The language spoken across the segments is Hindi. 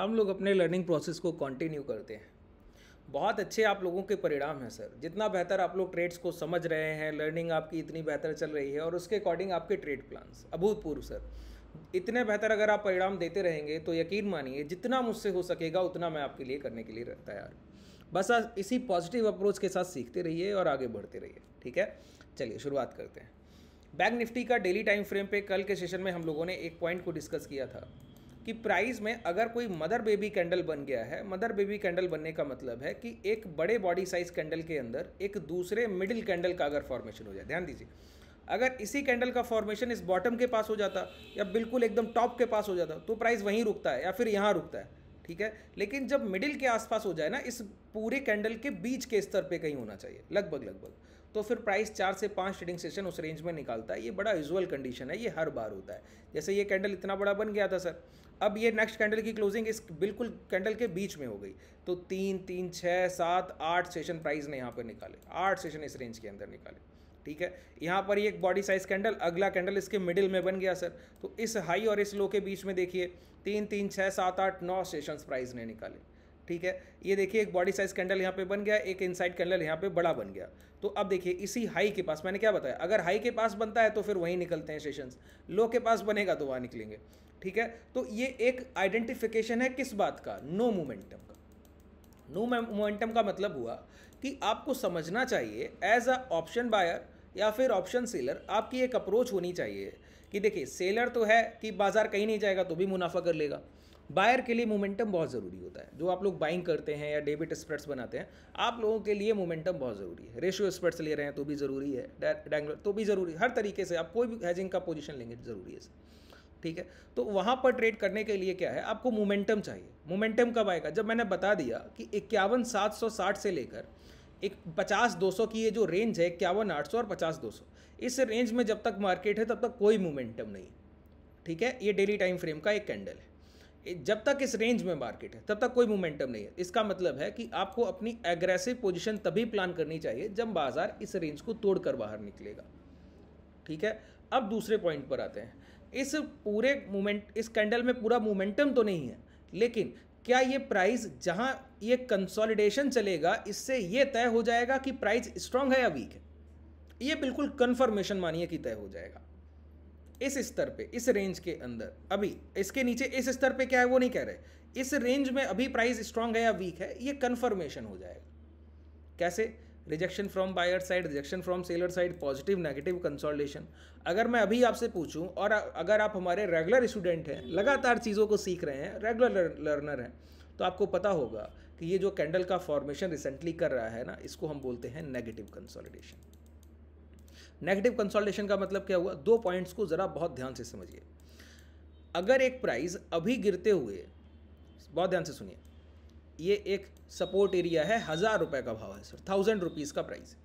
हम लोग अपने लर्निंग प्रोसेस को कंटिन्यू करते हैं बहुत अच्छे आप लोगों के परिणाम हैं सर जितना बेहतर आप लोग ट्रेड्स को समझ रहे हैं लर्निंग आपकी इतनी बेहतर चल रही है और उसके अकॉर्डिंग आपके ट्रेड प्लान्स अभूतपूर्व सर इतने बेहतर अगर आप परिणाम देते रहेंगे तो यकीन मानिए जितना मुझसे हो सकेगा उतना मैं आपके लिए करने के लिए रहता यार बस आज इसी पॉजिटिव अप्रोच के साथ सीखते रहिए और आगे बढ़ते रहिए ठीक है चलिए शुरुआत करते हैं बैंक निफ्टी का डेली टाइम फ्रेम पे कल के सेशन में हम लोगों ने एक पॉइंट को डिस्कस किया था कि प्राइस में अगर कोई मदर बेबी कैंडल बन गया है मदर बेबी कैंडल बनने का मतलब है कि एक बड़े बॉडी साइज कैंडल के अंदर एक दूसरे मिडिल कैंडल का अगर फॉर्मेशन हो जाए ध्यान दीजिए अगर इसी कैंडल का फॉर्मेशन इस बॉटम के पास हो जाता या बिल्कुल एकदम टॉप के पास हो जाता तो प्राइस वहीं रुकता है या फिर यहाँ रुकता है ठीक है लेकिन जब मिडिल के आसपास हो जाए ना इस पूरे कैंडल के बीच के स्तर पे कहीं होना चाहिए लगभग लगभग तो फिर प्राइस चार से पाँच ट्रेडिंग सेशन उस रेंज में निकालता है ये बड़ा यूजुअल कंडीशन है ये हर बार होता है जैसे ये कैंडल इतना बड़ा बन गया था सर अब ये नेक्स्ट कैंडल की क्लोजिंग इस बिल्कुल कैंडल के बीच में हो गई तो तीन तीन छः सात आठ सेशन प्राइस ने यहाँ पर निकाले आठ सेशन इस रेंज के अंदर निकाले ठीक है यहाँ पर एक बॉडी साइज कैंडल अगला कैंडल इसके मिडिल में बन गया सर तो इस हाई और इस लो के बीच में देखिए तीन तीन छः सात आठ नौ सेशन प्राइस ने निकाले ठीक है ये देखिए एक बॉडी साइज कैंडल यहाँ पे बन गया एक इनसाइड कैंडल यहाँ पे बड़ा बन गया तो अब देखिए इसी हाई के पास मैंने क्या बताया अगर हाई के पास बनता है तो फिर वहीं निकलते हैं सेशंस लो के पास बनेगा तो वहाँ निकलेंगे ठीक है तो ये एक आइडेंटिफिकेशन है किस बात का नो मोमेंटम का नो मोमेंटम का मतलब हुआ कि आपको समझना चाहिए एज अ ऑप्शन बायर या फिर ऑप्शन सेलर आपकी एक अप्रोच होनी चाहिए कि देखिए सेलर तो है कि बाज़ार कहीं नहीं जाएगा तो भी मुनाफा कर लेगा बायर के लिए मोमेंटम बहुत ज़रूरी होता है जो आप लोग बाइंग करते हैं या डेबिट स्प्रेड्स बनाते हैं आप लोगों के लिए मोमेंटम बहुत ज़रूरी है रेशियो स्प्रेड्स ले रहे हैं तो भी ज़रूरी है डैंगलर तो भी ज़रूरी है हर तरीके से आप कोई भी हैजिंग का पोजीशन लेंगे तो ज़रूरी है ठीक है तो वहाँ पर ट्रेड करने के लिए क्या है आपको मोमेंटम चाहिए मोमेंटम कब आएगा जब मैंने बता दिया कि इक्यावन सात सौ साठ से लेकर एक पचास दो सौ की ये जो रेंज है इक्यावन आठ सौ और पचास दो सौ इस रेंज में जब तक मार्केट है तब तक कोई मोमेंटम नहीं ठीक है ये डेली टाइम फ्रेम का एक कैंडल है जब तक इस रेंज में मार्केट है तब तक कोई मोमेंटम नहीं है इसका मतलब है कि आपको अपनी एग्रेसिव पोजिशन तभी प्लान करनी चाहिए जब बाजार इस रेंज को तोड़कर बाहर निकलेगा ठीक है अब दूसरे पॉइंट पर आते हैं इस पूरे मोमेंट इस कैंडल में पूरा मोमेंटम तो नहीं है लेकिन क्या ये प्राइस जहां ये कंसोलिडेशन चलेगा इससे ये तय हो जाएगा कि प्राइस स्ट्रांग है या वीक है ये बिल्कुल कंफर्मेशन मानिए कि तय हो जाएगा इस स्तर पे इस रेंज के अंदर अभी इसके नीचे इस स्तर पे क्या है वो नहीं कह रहे इस रेंज में अभी प्राइस स्ट्रांग है या वीक है ये कंफर्मेशन हो जाएगा कैसे rejection from buyer side rejection from seller side positive negative consolidation अगर मैं अभी आपसे पूछूं और अगर आप हमारे रेगुलर स्टूडेंट हैं लगातार चीज़ों को सीख रहे हैं रेगुलर लर्नर हैं तो आपको पता होगा कि ये जो कैंडल का फॉर्मेशन रिसेंटली कर रहा है ना इसको हम बोलते हैं नेगेटिव कंसोलिडेशन नेगेटिव कंसोलिडेशन का मतलब क्या हुआ दो पॉइंट्स को ज़रा बहुत ध्यान से समझिए अगर एक प्राइस अभी गिरते हुए बहुत ध्यान से सुनिए ये एक सपोर्ट एरिया है हज़ार रुपये का भाव है सर थाउजेंड रुपीज़ का प्राइस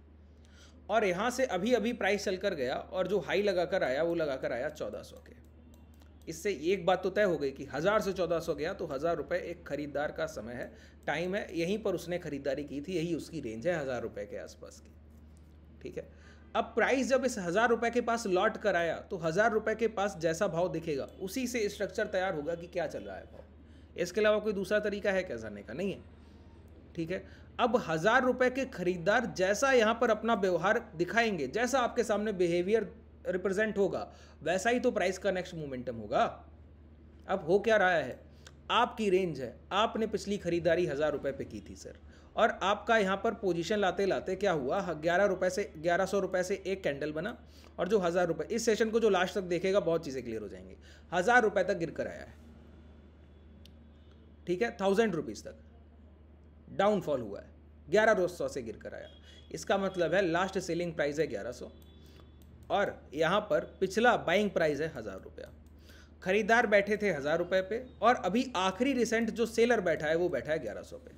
और यहाँ से अभी अभी प्राइस चल कर गया और जो हाई लगा कर आया वो लगा कर आया चौदह सौ के इससे एक बात तो तय हो गई कि हज़ार से चौदह सौ गया तो हज़ार रुपये एक ख़रीदार का समय है टाइम है यहीं पर उसने ख़रीदारी की थी यही उसकी रेंज है हज़ार रुपये के आसपास की ठीक है अब प्राइस जब इस हज़ार रुपये के पास लौट कर आया तो हज़ार रुपये के पास जैसा भाव दिखेगा उसी से स्ट्रक्चर तैयार होगा कि क्या चल रहा है भाव इसके अलावा कोई दूसरा तरीका है क्या जाने का नहीं है ठीक है अब हजार रुपए के खरीदार जैसा यहां पर अपना व्यवहार दिखाएंगे जैसा आपके सामने बिहेवियर रिप्रेजेंट होगा वैसा ही तो प्राइस का नेक्स्ट मोमेंटम होगा अब हो क्या रहा है आपकी रेंज है आपने पिछली खरीदारी हज़ार रुपये पे की थी सर और आपका यहाँ पर पोजीशन लाते लाते क्या हुआ ग्यारह रुपये से ग्यारह सौ रुपये से एक कैंडल बना और जो हज़ार रुपये इस सेशन को जो लास्ट तक देखेगा बहुत चीज़ें क्लियर हो जाएंगी हज़ार रुपये तक गिर कर आया है ठीक है थाउजेंड रुपीज़ तक डाउनफॉल हुआ है ग्यारह सौ से गिर कर आया इसका मतलब है लास्ट सेलिंग प्राइस है ग्यारह सौ और यहाँ पर पिछला बाइंग प्राइस है हज़ार रुपया खरीदार बैठे थे हज़ार रुपये पे और अभी आखिरी रिसेंट जो सेलर बैठा है वो बैठा है ग्यारह सौ पे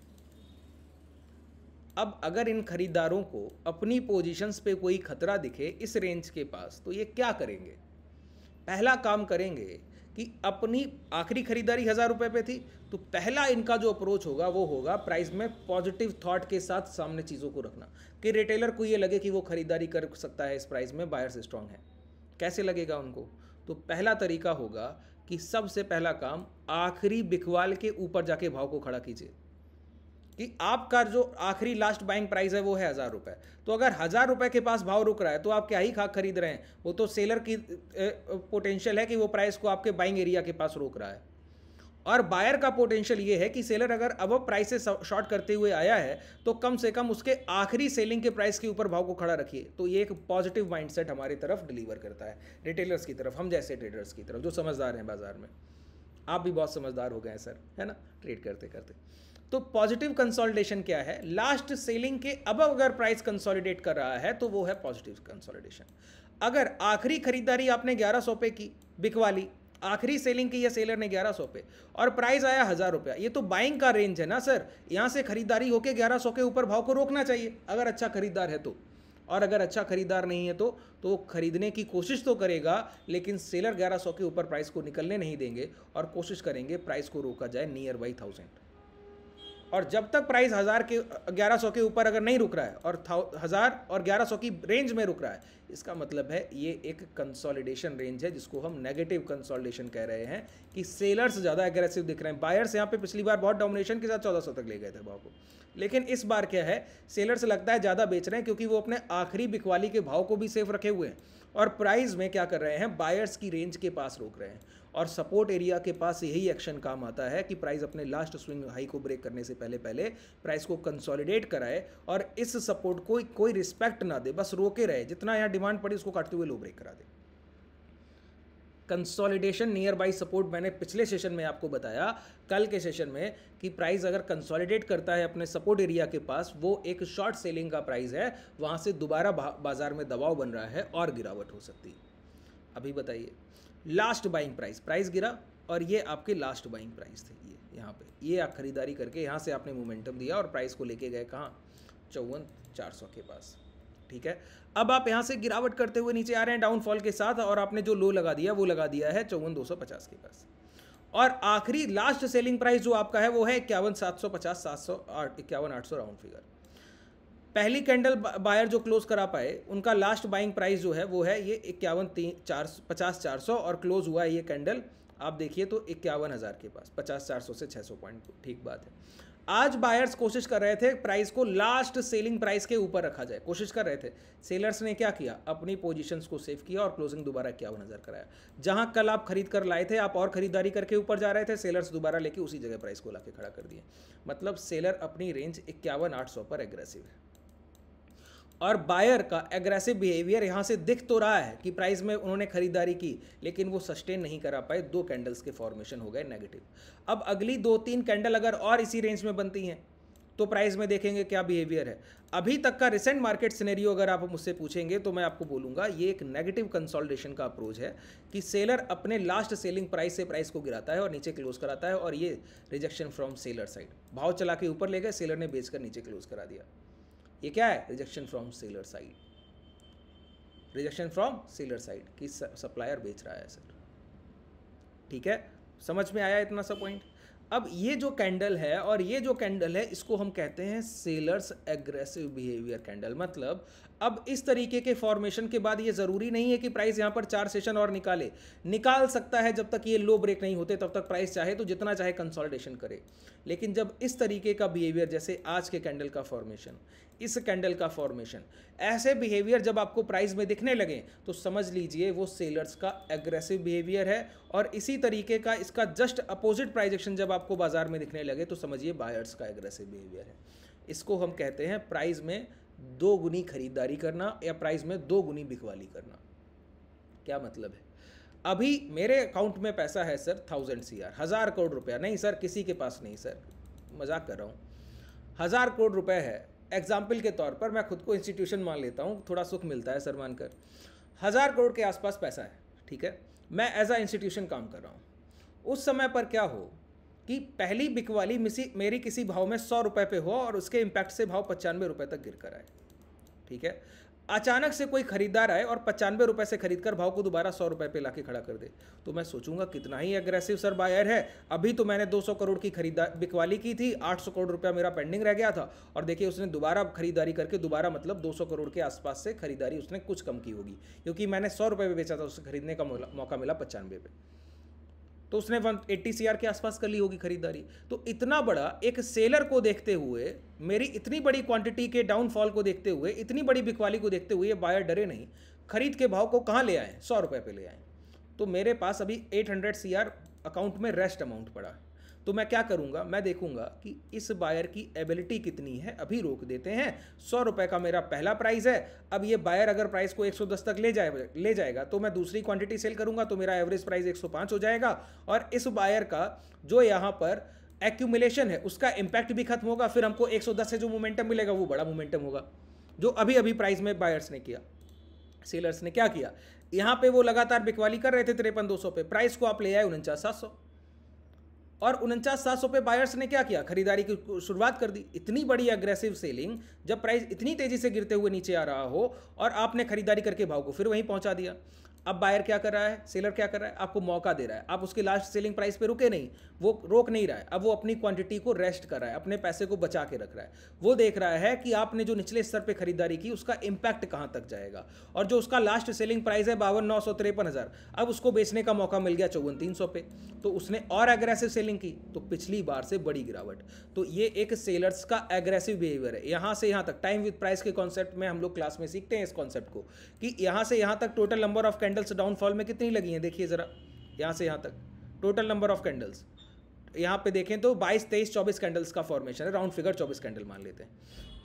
अब अगर इन खरीदारों को अपनी पोजीशंस पे कोई खतरा दिखे इस रेंज के पास तो ये क्या करेंगे पहला काम करेंगे कि अपनी आखिरी खरीदारी हज़ार रुपये पे थी तो पहला इनका जो अप्रोच होगा वो होगा प्राइस में पॉजिटिव थॉट के साथ सामने चीज़ों को रखना कि रिटेलर को ये लगे कि वो खरीदारी कर सकता है इस प्राइस में बायर से स्ट्रांग है कैसे लगेगा उनको तो पहला तरीका होगा कि सबसे पहला काम आखिरी बिकवाल के ऊपर जाके भाव को खड़ा कीजिए कि आपका जो आखिरी लास्ट बाइंग प्राइस है वो है हज़ार रुपये तो अगर हज़ार रुपये के पास भाव रुक रहा है तो आप क्या ही खाक खरीद रहे हैं वो तो सेलर की पोटेंशियल है कि वो प्राइस को आपके बाइंग एरिया के पास रोक रहा है और बायर का पोटेंशियल ये है कि सेलर अगर अब प्राइस से शॉर्ट करते हुए आया है तो कम से कम उसके आखिरी सेलिंग के प्राइस के ऊपर भाव को खड़ा रखिए तो ये एक पॉजिटिव माइंडसेट हमारी तरफ डिलीवर करता है रिटेलर्स की तरफ हम जैसे ट्रेडर्स की तरफ जो समझदार हैं बाजार में आप भी बहुत समझदार हो गए हैं सर है ना ट्रेड करते करते तो पॉजिटिव कंसोलिडेशन क्या है लास्ट सेलिंग के अब अगर प्राइस कंसोलिडेट कर रहा है तो वो है पॉजिटिव कंसोलिडेशन अगर आखिरी खरीदारी आपने ग्यारह सौ पे की बिकवा ली आखिरी सेलिंग की या सेलर ने ग्यारह सौ पे और प्राइस आया हज़ार रुपया ये तो बाइंग का रेंज है ना सर यहाँ से खरीदारी होके ग्यारह सौ के ऊपर भाव को रोकना चाहिए अगर अच्छा खरीदार है तो और अगर अच्छा खरीदार नहीं है तो तो खरीदने की कोशिश तो करेगा लेकिन सेलर ग्यारह सौ के ऊपर प्राइस को निकलने नहीं देंगे और कोशिश करेंगे प्राइस को रोका जाए नियर बाई थाउजेंड और जब तक प्राइस हज़ार के ग्यारह सौ के ऊपर अगर नहीं रुक रहा है और हज़ार और ग्यारह सौ की रेंज में रुक रहा है इसका मतलब है ये एक कंसोलिडेशन रेंज है जिसको हम नेगेटिव कंसोलिडेशन कह रहे हैं कि सेलर्स ज़्यादा एग्रेसिव दिख रहे हैं बायर्स यहाँ पे पिछली बार बहुत डोमिनेशन के साथ चौदह सौ तक ले गए थे भाव को लेकिन इस बार क्या है सेलर्स लगता है ज़्यादा बेच रहे हैं क्योंकि वो अपने आखिरी बिकवाली के भाव को भी सेफ रखे हुए हैं और प्राइस में क्या कर रहे हैं बायर्स की रेंज के पास रोक रहे हैं और सपोर्ट एरिया के पास यही एक्शन काम आता है कि प्राइस अपने लास्ट स्विंग हाई को ब्रेक करने से पहले पहले प्राइस को कंसोलिडेट कराए और इस सपोर्ट को कोई रिस्पेक्ट ना दे बस रोके रहे जितना यहाँ डिमांड पड़ी उसको काटते हुए लो ब्रेक करा दे कंसोलिडेशन नियर बाई सपोर्ट मैंने पिछले सेशन में आपको बताया कल के सेशन में कि प्राइस अगर कंसोलिडेट करता है अपने सपोर्ट एरिया के पास वो एक शॉर्ट सेलिंग का प्राइस है वहाँ से दोबारा बाजार में दबाव बन रहा है और गिरावट हो सकती है अभी बताइए लास्ट बाइंग प्राइस प्राइस गिरा और ये आपके लास्ट बाइंग प्राइस थे ये यहाँ पे ये आप खरीदारी करके यहाँ से आपने मोमेंटम दिया और प्राइस को लेके गए कहाँ चौवन चार सौ के पास ठीक है अब आप यहाँ से गिरावट करते हुए नीचे आ रहे हैं डाउनफॉल के साथ और आपने जो लो लगा दिया वो लगा दिया है चौवन दो सौ पचास के पास और आखिरी लास्ट सेलिंग प्राइस जो आपका है वो है इक्यावन सात सौ पचास सात सौ आठ इक्यावन आठ सौ राउंड फिगर पहली कैंडल बायर जो क्लोज करा पाए उनका लास्ट बाइंग प्राइस जो है वो है ये इक्यावन तीन चार पचास चार सौ और क्लोज हुआ है ये कैंडल आप देखिए तो इक्यावन हज़ार के पास पचास चार सौ से छः सौ पॉइंट ठीक बात है आज बायर्स कोशिश कर रहे थे प्राइस को लास्ट सेलिंग प्राइस के ऊपर रखा जाए कोशिश कर रहे थे सेलर्स ने क्या किया अपनी पोजीशंस को सेव किया और क्लोजिंग दोबारा इक्यावन हज़ार कराया जहां कल आप खरीद कर लाए थे आप और खरीदारी करके ऊपर जा रहे थे सेलर्स दोबारा लेके उसी जगह प्राइस को ला खड़ा कर दिए मतलब सेलर अपनी रेंज इक्यावन आठ सौ पर एग्रेसिव है और बायर का एग्रेसिव बिहेवियर यहाँ से दिख तो रहा है कि प्राइस में उन्होंने खरीदारी की लेकिन वो सस्टेन नहीं करा पाए दो कैंडल्स के फॉर्मेशन हो गए नेगेटिव अब अगली दो तीन कैंडल अगर और इसी रेंज में बनती हैं तो प्राइस में देखेंगे क्या बिहेवियर है अभी तक का रिसेंट मार्केट सिनेरियो अगर आप मुझसे पूछेंगे तो मैं आपको बोलूंगा ये एक नेगेटिव कंसोलिडेशन का अप्रोच है कि सेलर अपने लास्ट सेलिंग प्राइस से प्राइस को गिराता है और नीचे क्लोज कराता है और ये रिजेक्शन फ्रॉम सेलर साइड भाव चला के ऊपर ले गए सेलर ने बेचकर नीचे क्लोज करा दिया ये क्या है rejection from seller side rejection from seller side कि सप्लायर बेच रहा है सर ठीक है समझ में आया इतना सा पॉइंट अब ये जो कैंडल है और ये जो कैंडल है इसको हम कहते हैं सेलर्स एग्रेसिव बिहेवियर कैंडल मतलब अब इस तरीके के फॉर्मेशन के बाद ये ज़रूरी नहीं है कि प्राइस यहाँ पर चार सेशन और निकाले निकाल सकता है जब तक ये लो ब्रेक नहीं होते तब तक प्राइस चाहे तो जितना चाहे कंसोलिडेशन करे लेकिन जब इस तरीके का बिहेवियर जैसे आज के कैंडल का फॉर्मेशन इस कैंडल का फॉर्मेशन ऐसे बिहेवियर जब आपको प्राइस में दिखने लगे तो समझ लीजिए वो सेलर्स का एग्रेसिव बिहेवियर है और इसी तरीके का इसका जस्ट अपोजिट प्राइजेक्शन जब आपको बाजार में दिखने लगे तो समझिए बायर्स का एग्रेसिव बिहेवियर है इसको हम कहते हैं प्राइस में दो गुनी खरीदारी करना या प्राइस में दो गुनी बिकवाली करना क्या मतलब है अभी मेरे अकाउंट में पैसा है सर थाउजेंड सी आर हज़ार करोड़ रुपया नहीं सर किसी के पास नहीं सर मजाक कर रहा हूँ हज़ार करोड़ रुपये है एग्जाम्पल के तौर पर मैं खुद को इंस्टीट्यूशन मान लेता हूँ थोड़ा सुख मिलता है सर मानकर हज़ार करोड़ के आसपास पैसा है ठीक है मैं एज आ इंस्टीट्यूशन काम कर रहा हूँ उस समय पर क्या हो कि पहली बिकवाली मिसी मेरी किसी भाव में सौ रुपये पे हो और उसके इम्पैक्ट से भाव पचानवे रुपये तक गिर कर आए ठीक है अचानक से कोई खरीदार आए और पचानवे रुपये से खरीद कर भाव को दोबारा सौ रुपये पे लाके खड़ा कर दे तो मैं सोचूंगा कितना ही अग्रेसिव सर बायर है अभी तो मैंने 200 करोड़ की खरीदार बिकवाली की थी 800 करोड़ रुपया मेरा पेंडिंग रह गया था और देखिए उसने दोबारा खरीदारी करके दोबारा मतलब 200 करोड़ के आसपास से खरीदारी उसने कुछ कम की होगी क्योंकि मैंने सौ रुपये पे बेचा था उससे खरीदने का मौका मिला पचानवे पे तो उसने वन एट्टी सी के आसपास कर ली होगी खरीदारी तो इतना बड़ा एक सेलर को देखते हुए मेरी इतनी बड़ी क्वांटिटी के डाउनफॉल को देखते हुए इतनी बड़ी बिकवाली को देखते हुए ये बायर डरे नहीं खरीद के भाव को कहाँ ले आए सौ रुपये पे ले आए तो मेरे पास अभी एट हंड्रेड सी अकाउंट में रेस्ट अमाउंट पड़ा है तो मैं क्या करूंगा मैं देखूंगा कि इस बायर की एबिलिटी कितनी है अभी रोक देते हैं सौ रुपए का मेरा पहला प्राइस है अब ये बायर अगर प्राइस को 110 तक ले जाए ले जाएगा तो मैं दूसरी क्वांटिटी सेल करूंगा तो मेरा एवरेज प्राइस 105 हो जाएगा और इस बायर का जो यहां पर एक्यूमुलेशन है उसका इम्पैक्ट भी खत्म होगा फिर हमको एक से जो मोमेंटम मिलेगा वो बड़ा मोमेंटम होगा जो अभी अभी प्राइस में बायर्स ने किया सेलर्स ने क्या किया यहां पे वो लगातार बिकवाली कर रहे थे तिरपन दो पे प्राइस को आप ले आए उनचास सात सौ और उनचास सात सौ पे बायर्स ने क्या किया खरीदारी की शुरुआत कर दी इतनी बड़ी अग्रेसिव सेलिंग जब प्राइस इतनी तेजी से गिरते हुए नीचे आ रहा हो और आपने खरीदारी करके भाव को फिर वहीं पहुंचा दिया अब बायर क्या कर रहा है सेलर क्या कर रहा है आपको मौका दे रहा है आप उसके लास्ट सेलिंग प्राइस पे रुके नहीं वो रोक नहीं रहा है अब वो अपनी क्वांटिटी को रेस्ट कर रहा है अपने पैसे को बचा के रख रहा है वो देख रहा है कि आपने जो निचले स्तर पे खरीदारी की उसका इंपैक्ट कहाँ तक जाएगा और जो उसका लास्ट सेलिंग प्राइस है बावन नौ सौ तिरपन हज़ार अब उसको बेचने का मौका मिल गया चौवन तीन सौ पे तो उसने और एग्रेसिव सेलिंग की तो पिछली बार से बड़ी गिरावट तो ये एक सेलर्स का एग्रेसिव बिहेवियर है यहाँ से यहाँ तक टाइम विथ प्राइस के कॉन्सेप्ट में हम लोग क्लास में सीखते हैं इस कॉन्सेप्ट को कि यहाँ से यहाँ तक total number of candle candles downfall में कितनी लगी हैं देखिए ज़रा यहाँ से यहाँ तक टोटल नंबर ऑफ कैंडल्स यहाँ पे देखें तो 22, 23, 24 कैंडल्स का फॉर्मेशन है राउंड फिगर 24 कैंडल मान लेते हैं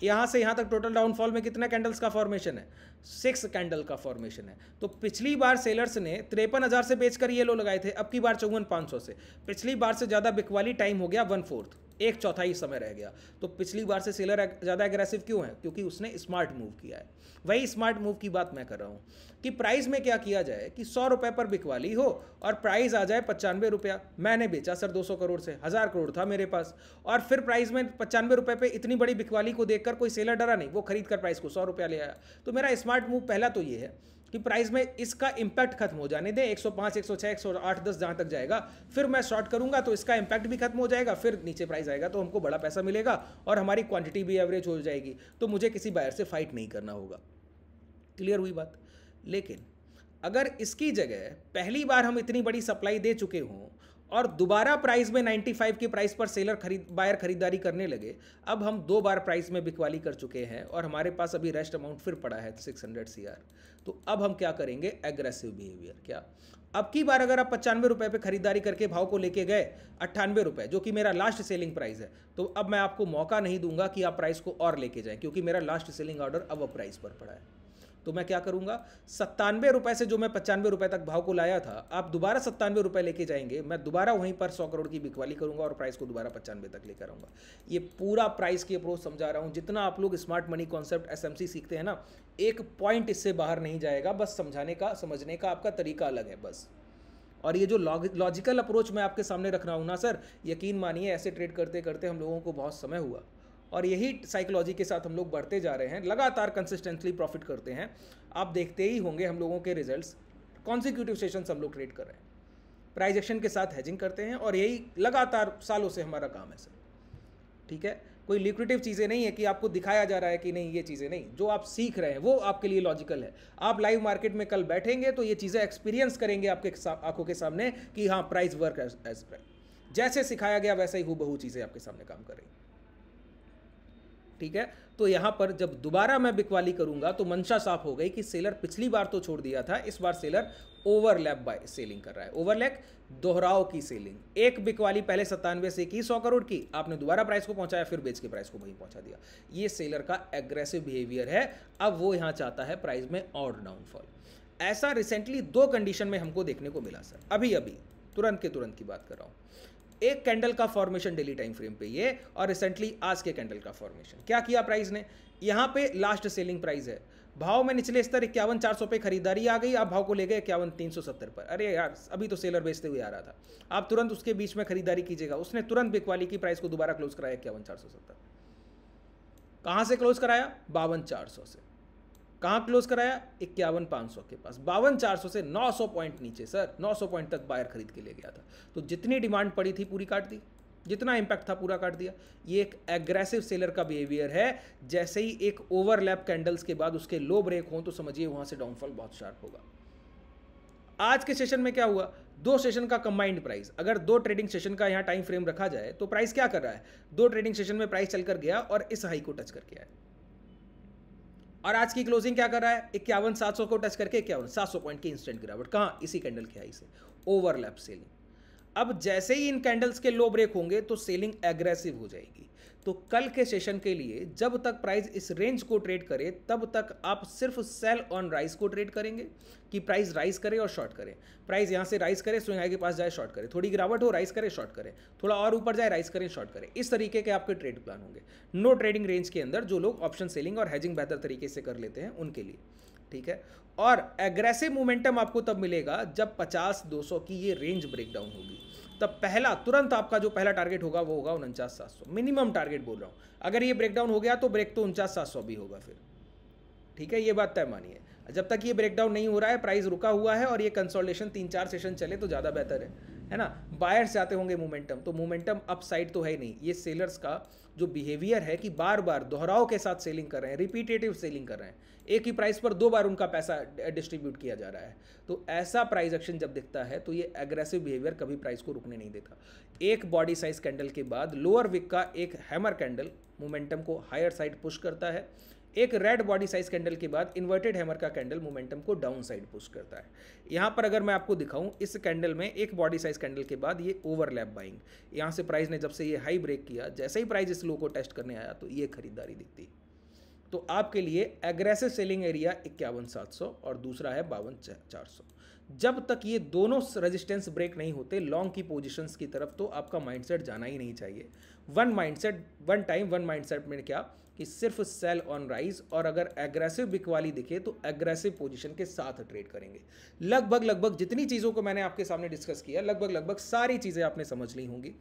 यहाँ से यहाँ तक टोटल डाउनफॉल में कितना कैंडल्स का फॉर्मेशन है सिक्स कैंडल का फॉर्मेशन है तो पिछली बार सेलर्स ने तिरपन से बेचकर ये लो लगाए थे अब की बार चौवन पाँच से पिछली बार से ज़्यादा बिकवाली टाइम हो गया वन फोर्थ एक चौथाई समय रह गया तो पिछली बार से सेलर ज़्यादा एग्रेसिव क्यों है क्योंकि उसने स्मार्ट मूव किया है वही स्मार्ट मूव की बात मैं कर रहा हूँ कि प्राइस में क्या किया जाए कि सौ रुपये पर बिकवा ली हो और प्राइस आ जाए पचानवे रुपया मैंने बेचा सर दो सौ करोड़ से हज़ार करोड़ था मेरे पास और फिर प्राइस में पचानवे रुपये पर इतनी बड़ी बिकवाली को देखकर कोई सेलर डरा नहीं वो खरीद कर प्राइस को सौ रुपया ले आया तो मेरा स्मार्ट मूव पहला तो ये है कि प्राइस में इसका इंपैक्ट खत्म हो जाने दें 105, 106, 108, 10 जहां तक जाएगा फिर मैं शॉर्ट करूंगा तो इसका इंपैक्ट भी खत्म हो जाएगा फिर नीचे प्राइस आएगा तो हमको बड़ा पैसा मिलेगा और हमारी क्वांटिटी भी एवरेज हो जाएगी तो मुझे किसी बायर से फाइट नहीं करना होगा क्लियर हुई बात लेकिन अगर इसकी जगह पहली बार हम इतनी बड़ी सप्लाई दे चुके हों और दोबारा प्राइस में 95 की प्राइस पर सेलर खरीद बायर खरीदारी करने लगे अब हम दो बार प्राइस में बिकवाली कर चुके हैं और हमारे पास अभी रेस्ट अमाउंट फिर पड़ा है सिक्स हंड्रेड सी तो अब हम क्या करेंगे एग्रेसिव बिहेवियर क्या अब की बार अगर आप पचानवे रुपये पर खरीदारी करके भाव को लेके गए अट्ठानवे रुपये जो कि मेरा लास्ट सेलिंग प्राइस है तो अब मैं आपको मौका नहीं दूंगा कि आप प्राइस को और लेके जाएं क्योंकि मेरा लास्ट सेलिंग ऑर्डर अब प्राइस पर पड़ा है तो मैं क्या करूँगा सत्तानवे रुपये से जो मैं पचानवे रुपये तक भाव को लाया था आप दोबारा सत्तानवे रुपये लेके जाएंगे मैं दोबारा वहीं पर सौ करोड़ की बिकवाली करूँगा और प्राइस को दोबारा पचानवे तक लेकर आऊँगा ये पूरा प्राइस की अप्रोच समझा रहा हूँ जितना आप लोग स्मार्ट मनी कॉन्सेप्ट एस सीखते हैं ना एक पॉइंट इससे बाहर नहीं जाएगा बस समझाने का समझने का आपका तरीका अलग है बस और ये जो लॉजिकल अप्रोच मैं आपके सामने रख रहा हूँ ना सर यकीन मानिए ऐसे ट्रेड करते करते हम लोगों को बहुत समय हुआ और यही साइकोलॉजी के साथ हम लोग बढ़ते जा रहे हैं लगातार कंसिस्टेंटली प्रॉफिट करते हैं आप देखते ही होंगे हम लोगों के रिजल्ट कॉन्सिक्यूटिव सेशन हम लोग ट्रेड कर रहे हैं प्राइज एक्शन के साथ हैजिंग करते हैं और यही लगातार सालों से हमारा काम है सर ठीक है कोई लिक्रेटिव चीज़ें नहीं है कि आपको दिखाया जा रहा है कि नहीं ये चीज़ें नहीं जो आप सीख रहे हैं वो आपके लिए लॉजिकल है आप लाइव मार्केट में कल बैठेंगे तो ये चीज़ें एक्सपीरियंस करेंगे आपके आंखों के सामने कि हाँ प्राइस वर्क एज जैसे सिखाया गया वैसे ही हु बहु चीज़ें आपके सामने काम करेंगी ठीक है तो यहाँ पर जब दोबारा मैं बिकवाली करूँगा तो मंशा साफ हो गई कि सेलर पिछली बार तो छोड़ दिया था इस बार सेलर ओवरलैप बाय सेलिंग कर रहा है ओवरलैप दोहराओ की सेलिंग एक बिकवाली पहले सत्तानवे से की सौ करोड़ की आपने दोबारा प्राइस को पहुंचाया फिर बेच के प्राइस को वहीं पहुंचा दिया ये सेलर का एग्रेसिव बिहेवियर है अब वो यहाँ चाहता है प्राइस में और डाउनफॉल ऐसा रिसेंटली दो कंडीशन में हमको देखने को मिला सर अभी अभी तुरंत के तुरंत की बात कर रहा हूँ एक कैंडल का फॉर्मेशन डेली टाइम फ्रेम पे ये और रिसेंटली आज के कैंडल का फॉर्मेशन क्या किया प्राइस ने यहाँ पे लास्ट सेलिंग प्राइस है भाव में निचले स्तर इक्यावन चार सौ पे खरीदारी आ गई आप भाव को ले गए इक्यावन तीन सौ सत्तर पर अरे यार अभी तो सेलर बेचते हुए आ रहा था आप तुरंत उसके बीच में खरीदारी कीजिएगा उसने तुरंत बिकवाली की प्राइस को दोबारा क्लोज कराया इक्यावन चार सौ सत्तर कहाँ से क्लोज कराया बावन चार सौ से कहाँ क्लोज कराया इक्यावन पाँच सौ के पास बावन चार सौ से नौ सौ पॉइंट नीचे सर नौ सौ पॉइंट तक बायर खरीद के ले गया था तो जितनी डिमांड पड़ी थी पूरी काट दी जितना इम्पैक्ट था पूरा काट दिया ये एक एग्रेसिव सेलर का बिहेवियर है जैसे ही एक ओवरलैप कैंडल्स के बाद उसके लो ब्रेक हों तो समझिए वहां से डाउनफॉल बहुत शार्प होगा आज के सेशन में क्या हुआ दो सेशन का कंबाइंड प्राइस अगर दो ट्रेडिंग सेशन का यहाँ टाइम फ्रेम रखा जाए तो प्राइस क्या कर रहा है दो ट्रेडिंग सेशन में प्राइस चलकर गया और इस हाई को टच करके आया और आज की क्लोजिंग क्या कर रहा है इक्यावन सात सौ को टच करके इक्यावन सात सौ पॉइंट की इंस्टेंट गिरावट कहाँ इसी कैंडल के आई से ओवरलैप सेलिंग अब जैसे ही इन कैंडल्स के लो ब्रेक होंगे तो सेलिंग एग्रेसिव हो जाएगी तो कल के सेशन के लिए जब तक प्राइस इस रेंज को ट्रेड करे तब तक आप सिर्फ सेल ऑन राइस को ट्रेड करेंगे कि प्राइस राइस करे और शॉर्ट करे प्राइस यहाँ से राइस करे स्विंग हाई के पास जाए शॉर्ट करे थोड़ी गिरावट हो राइस करे शॉर्ट करे थोड़ा और ऊपर जाए राइस करें शॉर्ट करें इस तरीके के आपके ट्रेड प्लान होंगे नो ट्रेडिंग रेंज के अंदर जो लोग ऑप्शन सेलिंग और हैजिंग बेहतर तरीके से कर लेते हैं उनके लिए ठीक है और एग्रेसिव मोमेंटम आपको तब मिलेगा जब 50 200 की ये रेंज ब्रेकडाउन होगी तब पहला तुरंत आपका जो पहला टारगेट होगा वो होगा उनचास सात सौ मिनिमम टारगेट बोल रहा हूँ अगर ये ब्रेकडाउन हो गया तो ब्रेक तो उनचास सात सौ भी होगा फिर ठीक है ये बात तय मानिए जब तक ये ब्रेकडाउन नहीं हो रहा है प्राइस रुका हुआ है और ये कंसोलिडेशन तीन चार सेशन चले तो ज़्यादा बेहतर है है ना बायर्स जाते होंगे मोमेंटम तो मोमेंटम अपसाइड तो है नहीं ये सेलर्स का जो बिहेवियर है कि बार बार दोहराव के साथ सेलिंग कर रहे हैं रिपीटेटिव सेलिंग कर रहे हैं एक ही प्राइस पर दो बार उनका पैसा डिस्ट्रीब्यूट किया जा रहा है तो ऐसा प्राइस एक्शन जब दिखता है तो ये एग्रेसिव बिहेवियर कभी प्राइस को रुकने नहीं देता एक बॉडी साइज कैंडल के बाद लोअर विक का एक हैमर कैंडल मोमेंटम को हायर साइड पुश करता है एक रेड बॉडी साइज कैंडल के बाद इन्वर्टेड हैमर का कैंडल मोमेंटम को डाउन साइड पुश करता है यहाँ पर अगर मैं आपको दिखाऊं इस कैंडल में एक बॉडी साइज कैंडल के बाद ये ओवरलैप बाइंग यहाँ से प्राइस ने जब से ये हाई ब्रेक किया जैसे ही प्राइस इस लो को टेस्ट करने आया तो ये खरीदारी दिखती तो आपके लिए एग्रेसिव सेलिंग एरिया इक्यावन सात सौ और दूसरा है बावन चार सौ जब तक ये दोनों रेजिस्टेंस ब्रेक नहीं होते लॉन्ग की पोजीशंस की तरफ तो आपका माइंडसेट जाना ही नहीं चाहिए one mindset one time one mindset में क्या कि सिर्फ सेल ऑन राइज और अगर एग्रेसिव बिकवाली दिखे तो एग्रेसिव पोजीशन के साथ ट्रेड करेंगे लगभग लगभग जितनी चीज़ों को मैंने आपके सामने डिस्कस किया लगभग लगभग सारी चीज़ें आपने समझ ली होंगी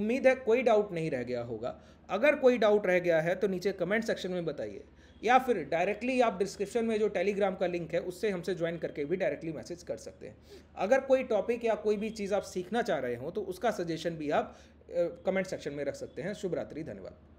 उम्मीद है कोई डाउट नहीं रह गया होगा अगर कोई डाउट रह गया है तो नीचे कमेंट सेक्शन में बताइए या फिर डायरेक्टली आप डिस्क्रिप्शन में जो टेलीग्राम का लिंक है उससे हमसे ज्वाइन करके भी डायरेक्टली मैसेज कर सकते हैं अगर कोई टॉपिक या कोई भी चीज़ आप सीखना चाह रहे हो तो उसका सजेशन भी आप कमेंट सेक्शन में रख सकते हैं शुभ रात्रि धन्यवाद